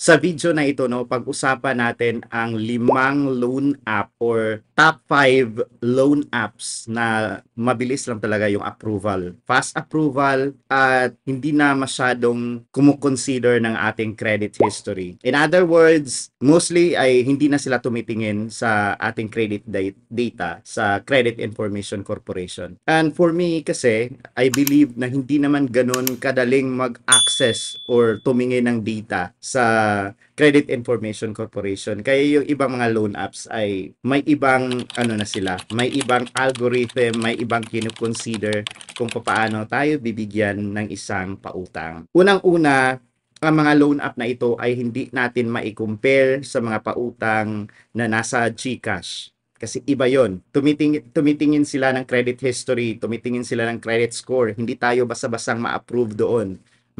Sa video na ito, no, pag-usapan natin ang limang loan app or top 5 loan apps na mabilis lang talaga yung approval. Fast approval at hindi na masyadong kumukonsider ng ating credit history. In other words, mostly ay hindi na sila tumitingin sa ating credit data sa Credit Information Corporation. And for me kasi, I believe na hindi naman ganun kadaling mag-access or tumingin ng data sa Credit Information Corporation. Kaya yung ibang mga loan apps ay may ibang ano na sila, may ibang algorithm, may ibang kinoconsider kung paano tayo bibigyan ng isang pautang. Unang-una, ang mga loan app na ito ay hindi natin mai-compare sa mga pautang na nasa GCash. Kasi iba yon. Tumiting, tumitingin sila ng credit history, tumitingin sila ng credit score. Hindi tayo basa-basang ma-approve doon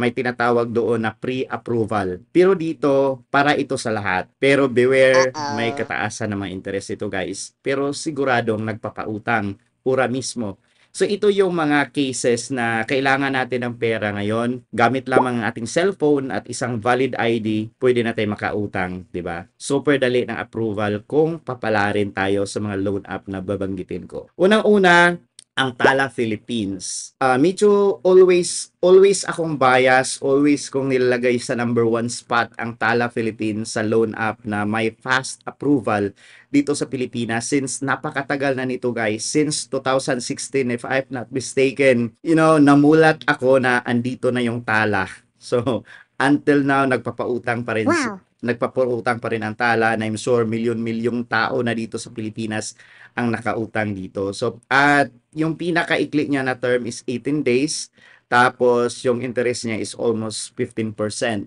may tinatawag doon na pre-approval. Pero dito, para ito sa lahat. Pero beware, Uh-oh. Ah, ah. may kataasan ng mga interest ito guys. Pero siguradong nagpapautang pura mismo. So ito yung mga cases na kailangan natin ng pera ngayon. Gamit lamang ang ating cellphone at isang valid ID, pwede na tayong makautang, di ba? Super dali ng approval kung papalarin tayo sa mga loan app na babanggitin ko. Unang-una, ang Tala Philippines. Uh, medyo always always akong bias, always kong nilalagay sa number one spot ang Tala Philippines sa loan app na may fast approval dito sa Pilipinas since napakatagal na nito guys, since 2016 if I'm not mistaken. You know, namulat ako na andito na yung Tala. So, until now, nagpapautang pa rin wow nagpapautang pa rin ang tala and I'm sure milyon-milyong tao na dito sa Pilipinas ang nakautang dito. So, at yung pinakaikli niya na term is 18 days, tapos yung interest niya is almost 15%.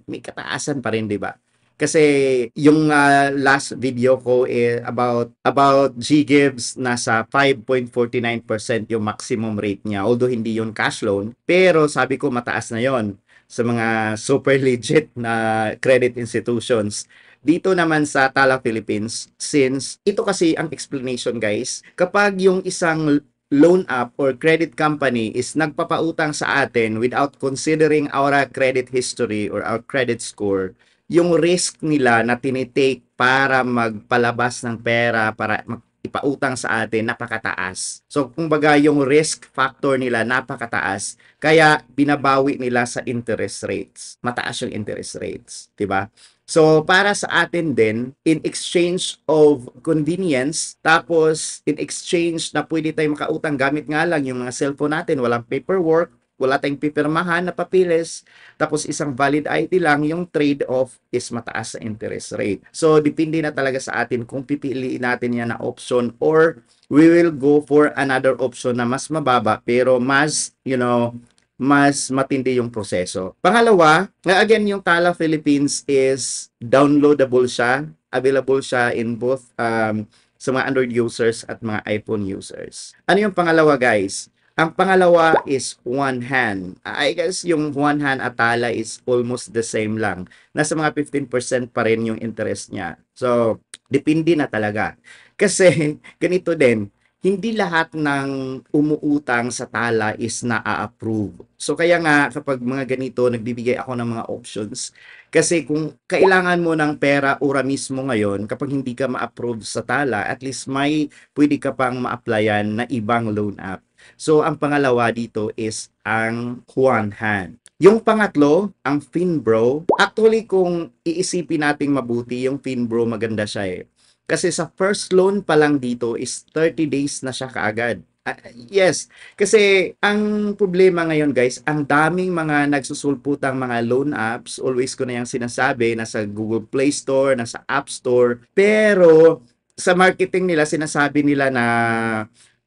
May kataasan pa rin, di ba? Kasi yung uh, last video ko eh, about about G Gibbs nasa 5.49% yung maximum rate niya. Although hindi yon cash loan, pero sabi ko mataas na yon sa mga super legit na credit institutions dito naman sa Tala Philippines since ito kasi ang explanation guys kapag yung isang loan app or credit company is nagpapautang sa atin without considering our credit history or our credit score yung risk nila na tinitake para magpalabas ng pera para mag ipautang sa atin napakataas. So kumbaga yung risk factor nila napakataas kaya binabawi nila sa interest rates. Mataas yung interest rates, 'di ba? So para sa atin din in exchange of convenience tapos in exchange na pwede tayong makautang gamit nga lang yung mga cellphone natin, walang paperwork, wala tayong pipirmahan na papeles tapos isang valid IT lang, yung trade-off is mataas sa interest rate. So, depende na talaga sa atin kung pipiliin natin yan na option or we will go for another option na mas mababa pero mas, you know, mas matindi yung proseso. Pangalawa, again, yung Tala Philippines is downloadable siya. Available siya in both um, sa mga Android users at mga iPhone users. Ano yung pangalawa guys? Ang pangalawa is one hand. I guess yung one hand atala is almost the same lang. Nasa mga 15% pa rin yung interest niya. So, depende na talaga. Kasi, ganito din, hindi lahat ng umuutang sa tala is na-approve. So kaya nga kapag mga ganito nagbibigay ako ng mga options kasi kung kailangan mo ng pera ura mismo ngayon kapag hindi ka ma-approve sa tala at least may pwede ka pang ma-applyan na ibang loan app. So, ang pangalawa dito is ang Juan Han. Yung pangatlo, ang Finbro. Actually, kung iisipin natin mabuti, yung Finbro maganda siya eh. Kasi sa first loan pa lang dito is 30 days na siya kaagad. Uh, yes, kasi ang problema ngayon guys, ang daming mga nagsusulputang mga loan apps, always ko na yung sinasabi, nasa Google Play Store, nasa App Store, pero sa marketing nila, sinasabi nila na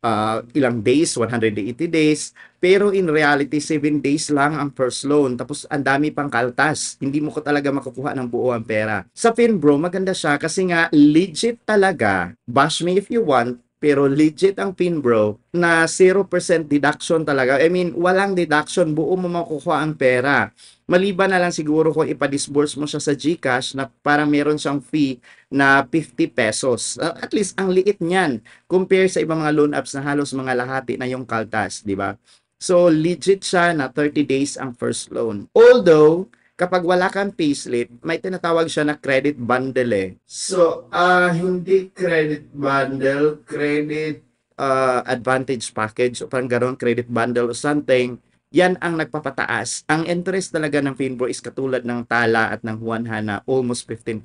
uh, ilang days, 180 days, pero in reality 7 days lang ang first loan. Tapos ang dami pang kaltas. Hindi mo ko talaga makukuha ng buo ang pera. Sa Finbro, maganda siya kasi nga legit talaga. Bash me if you want, pero legit ang pin na 0% deduction talaga. I mean, walang deduction, buo mo makukuha ang pera. Maliban na lang siguro kung ipa ipadisburse mo siya sa GCash na para meron siyang fee na 50 pesos. Uh, at least ang liit niyan compare sa ibang mga loan apps na halos mga lahati na yung kaltas, di ba? So legit siya na 30 days ang first loan. Although kapag wala kang payslip, may tinatawag siya na credit bundle eh. So, uh, hindi credit bundle, credit uh, advantage package o parang gano'n, credit bundle or something. Yan ang nagpapataas. Ang interest talaga ng Finbro is katulad ng Tala at ng Juanha na almost 15%.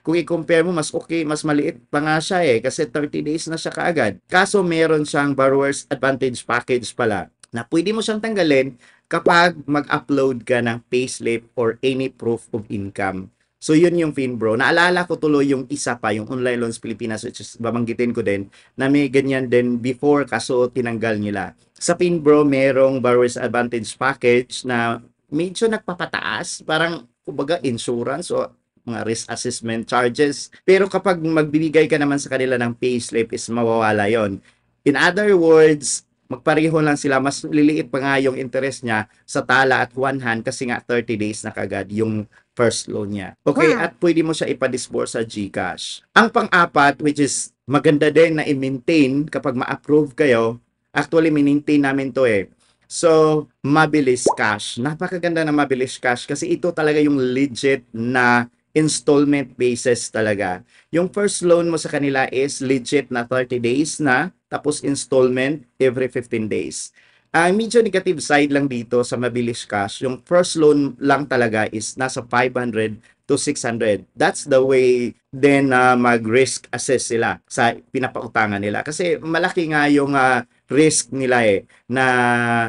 Kung i-compare mo, mas okay, mas maliit pa nga siya eh kasi 30 days na siya kaagad. Kaso meron siyang borrower's advantage package pala na pwede mo siyang tanggalin kapag mag-upload ka ng payslip or any proof of income. So yun yung FinBro. Naalala ko tuloy yung isa pa, yung Online Loans Pilipinas, which is babanggitin ko din, na may ganyan din before kaso tinanggal nila. Sa FinBro, merong Borrower's Advantage Package na medyo nagpapataas, parang kumbaga insurance o mga risk assessment charges. Pero kapag magbibigay ka naman sa kanila ng payslip is mawawala yon. In other words, magpareho lang sila. Mas liliit pa nga yung interest niya sa tala at one hand kasi nga 30 days na kagad yung first loan niya. Okay, wow. at pwede mo siya ipadisburse sa GCash. Ang pang-apat, which is maganda din na i-maintain kapag ma-approve kayo, actually, maintain namin to eh. So, mabilis cash. Napakaganda na mabilis cash kasi ito talaga yung legit na installment basis talaga. Yung first loan mo sa kanila is legit na 30 days na tapos installment every 15 days. Ah, uh, medyo negative side lang dito sa mabilis cash, yung first loan lang talaga is nasa 500 to 600. That's the way then uh, mag-risk assess sila sa pinapautangan nila. Kasi malaki nga yung uh, risk nila eh na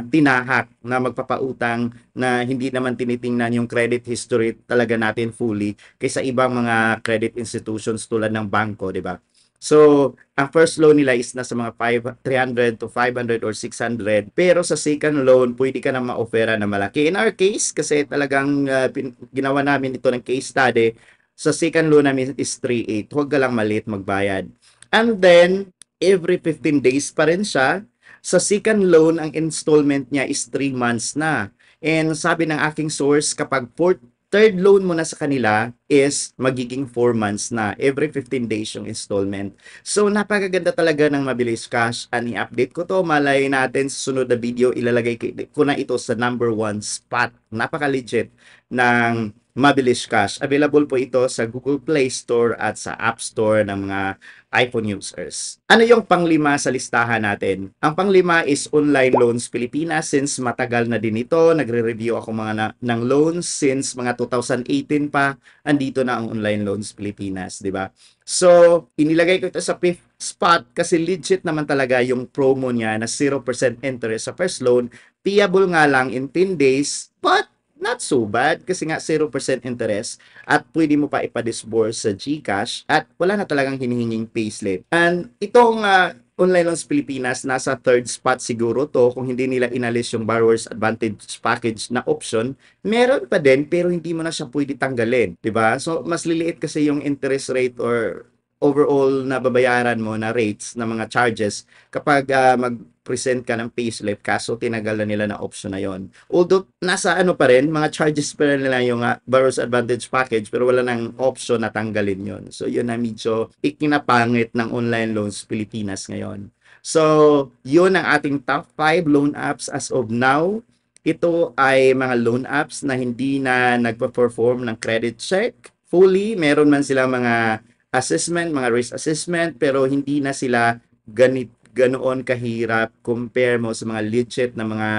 tinahak, na magpapautang, na hindi naman tinitingnan yung credit history talaga natin fully kaysa ibang mga credit institutions tulad ng banko, di ba? So, ang first loan nila is nasa mga 5, 300 to 500 or 600. Pero sa second loan, pwede ka na ma-offera na malaki. In our case, kasi talagang uh, pin- ginawa namin ito ng case study, sa second loan namin is 3.8. Huwag ka lang maliit magbayad. And then, every 15 days pa rin siya. Sa second loan, ang installment niya is 3 months na. And sabi ng aking source, kapag 4 third loan mo na sa kanila is magiging 4 months na. Every 15 days yung installment. So, napakaganda talaga ng Mabilis Cash. Ani update ko to. Malay natin sa sunod na video, ilalagay ko na ito sa number one spot. Napaka-legit ng Mabilis Cash. Available po ito sa Google Play Store at sa App Store ng mga iPhone users. Ano yung panglima sa listahan natin? Ang panglima is Online Loans Pilipinas since matagal na din ito. Nagre-review ako mga na, ng loans since mga 2018 pa. Andito na ang Online Loans Pilipinas, di ba? So, inilagay ko ito sa fifth spot kasi legit naman talaga yung promo niya na 0% interest sa first loan. Payable nga lang in 10 days, but not so bad kasi nga 0% interest at pwede mo pa ipa-disburse sa GCash at wala na talagang hinihinging payslip. And itong uh, online loans Pilipinas, nasa third spot siguro to kung hindi nila inalis yung borrower's advantage package na option, meron pa din pero hindi mo na siya pwede tanggalin, 'di ba? So mas liliit kasi yung interest rate or overall na babayaran mo na rates ng mga charges kapag uh, mag-present ka ng payslip kaso tinagal na nila na option na yon. Although nasa ano pa rin, mga charges pa rin nila yung uh, borrower's advantage package pero wala nang option na tanggalin yon. So yun na medyo ikinapangit ng online loans Pilipinas ngayon. So yun ang ating top 5 loan apps as of now. Ito ay mga loan apps na hindi na nagpa-perform ng credit check fully. Meron man sila mga assessment, mga risk assessment, pero hindi na sila ganit ganoon kahirap compare mo sa mga legit na mga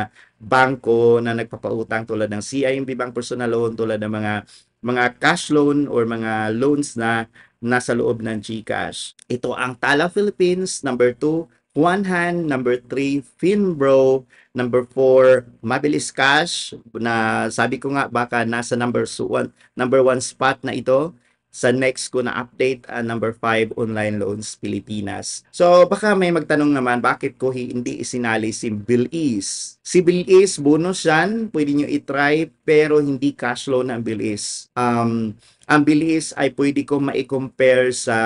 bangko na nagpapautang tulad ng CIMB Bank Personal Loan, tulad ng mga mga cash loan or mga loans na nasa loob ng GCash. Ito ang Tala Philippines, number 2, One number 3, Finbro, number 4, Mabilis Cash, na sabi ko nga baka nasa number 1 number 1 spot na ito sa next ko na update, uh, number 5, Online Loans Pilipinas. So baka may magtanong naman, bakit ko hindi isinali si Bill East? Si Bill East, bonus yan, pwede i-try pero hindi cash loan ang Bill East. Um, ang Bill East ay pwede ko mai compare sa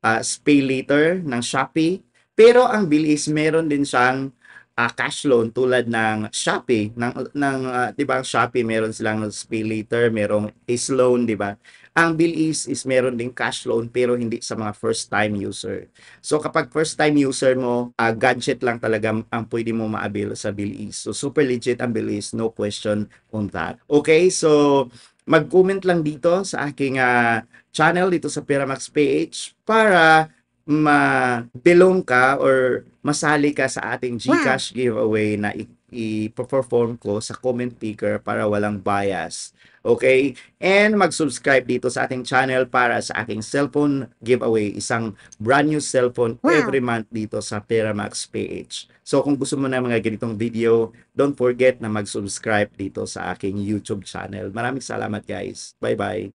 uh, Spay Later ng Shopee. Pero ang Bill East, meron din siyang uh, cash loan tulad ng Shopee ng ng uh, 'di ba Shopee meron silang pay later, merong is loan 'di ba? Ang Bilis is meron ding cash loan pero hindi sa mga first time user. So kapag first time user mo, uh, gadget lang talaga ang pwede mo ma-avail sa Bilis. So super legit ang Bilis, no question on that. Okay, so mag-comment lang dito sa aking uh, channel dito sa Piramax PH para ma-belong ka or masali ka sa ating GCash giveaway na i-perform ko sa comment picker para walang bias. Okay? And mag-subscribe dito sa ating channel para sa aking cellphone giveaway. Isang brand new cellphone wow. every month dito sa Teramax PH. So kung gusto mo na mga ganitong video, don't forget na mag-subscribe dito sa aking YouTube channel. Maraming salamat guys. Bye-bye.